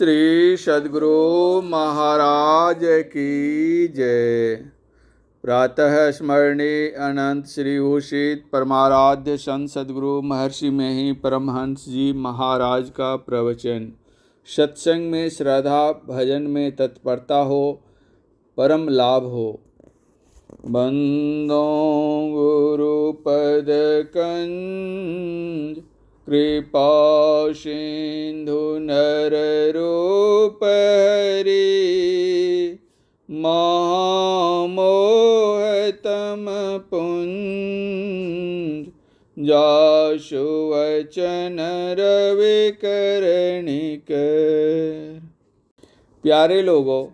श्री सदगुरु महाराज की जय प्रातः स्मरणी अनंत श्री उषित परमाराध्य संत सदगुरु महर्षि में ही परमहंस जी महाराज का प्रवचन सत्संग में श्रद्धा भजन में तत्परता हो परम लाभ हो बंदो गुरुपद कंज कृपा सिन्धु नररूप हरि महामोहतम पुञ्ज जाशुवचन रवि करणिक प्यारे लोगों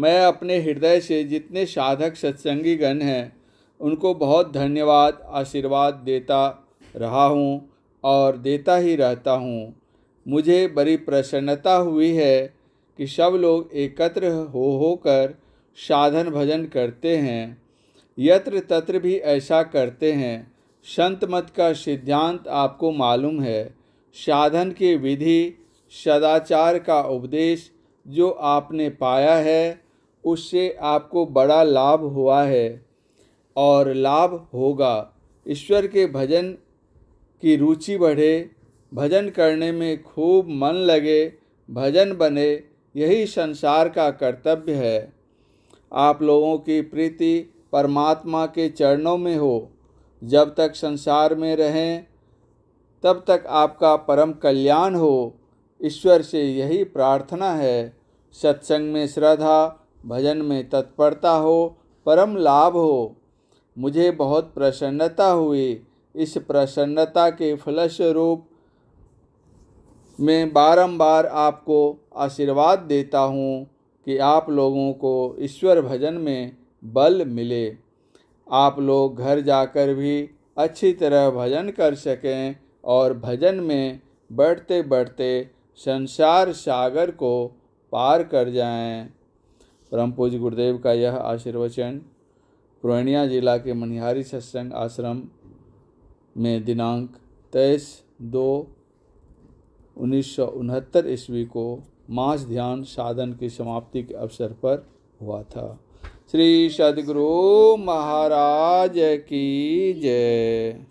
मैं अपने हृदय से जितने साधक सत्संगी गण हैं उनको बहुत धन्यवाद आशीर्वाद देता रहा हूँ और देता ही रहता हूँ मुझे बड़ी प्रसन्नता हुई है कि सब लोग एकत्र हो होकर साधन भजन करते हैं यत्र तत्र भी ऐसा करते हैं संत मत का सिद्धांत आपको मालूम है साधन की विधि सदाचार का उपदेश जो आपने पाया है उससे आपको बड़ा लाभ हुआ है और लाभ होगा ईश्वर के भजन की रुचि बढ़े भजन करने में खूब मन लगे भजन बने यही संसार का कर्तव्य है आप लोगों की प्रीति परमात्मा के चरणों में हो जब तक संसार में रहें तब तक आपका परम कल्याण हो ईश्वर से यही प्रार्थना है सत्संग में श्रद्धा भजन में तत्परता हो परम लाभ हो मुझे बहुत प्रसन्नता हुई इस प्रसन्नता के फलस्वरूप मैं बारंबार आपको आशीर्वाद देता हूँ कि आप लोगों को ईश्वर भजन में बल मिले आप लोग घर जाकर भी अच्छी तरह भजन कर सकें और भजन में बढ़ते बढ़ते संसार सागर को पार कर जाएं। परम पूज गुरुदेव का यह आशीर्वचन पूर्णिया जिला के मनिहारी सत्संग आश्रम में दिनांक तेईस दो उन्नीस सौ उनहत्तर ईस्वी को मास ध्यान साधन की समाप्ति के अवसर पर हुआ था श्री सदगुरु महाराज की जय